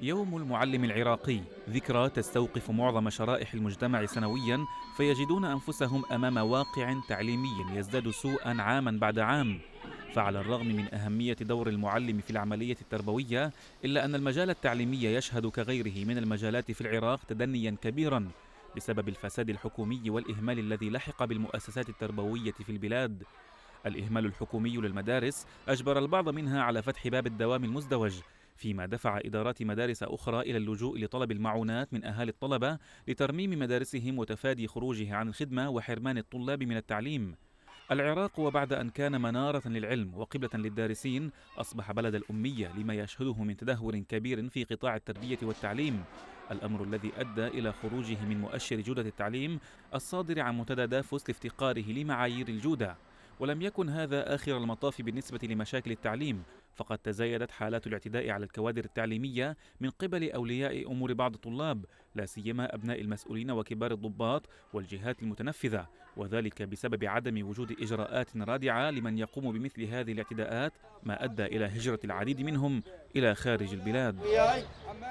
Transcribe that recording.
يوم المعلم العراقي ذكرى تستوقف معظم شرائح المجتمع سنويا فيجدون انفسهم امام واقع تعليمي يزداد سوءا عاما بعد عام فعلى الرغم من أهمية دور المعلم في العملية التربوية إلا أن المجال التعليمي يشهد كغيره من المجالات في العراق تدنيا كبيرا بسبب الفساد الحكومي والإهمال الذي لحق بالمؤسسات التربوية في البلاد الإهمال الحكومي للمدارس أجبر البعض منها على فتح باب الدوام المزدوج فيما دفع إدارات مدارس أخرى إلى اللجوء لطلب المعونات من أهالي الطلبة لترميم مدارسهم وتفادي خروجه عن الخدمة وحرمان الطلاب من التعليم العراق وبعد أن كان منارة للعلم وقبلة للدارسين أصبح بلد الأمية لما يشهده من تدهور كبير في قطاع التربية والتعليم الأمر الذي أدى إلى خروجه من مؤشر جودة التعليم الصادر عن منتدى دافوس لافتقاره لمعايير الجودة ولم يكن هذا آخر المطاف بالنسبة لمشاكل التعليم فقد تزايدت حالات الاعتداء على الكوادر التعليمية من قبل أولياء أمور بعض الطلاب لا سيما أبناء المسؤولين وكبار الضباط والجهات المتنفذة وذلك بسبب عدم وجود إجراءات رادعة لمن يقوم بمثل هذه الاعتداءات ما أدى إلى هجرة العديد منهم إلى خارج البلاد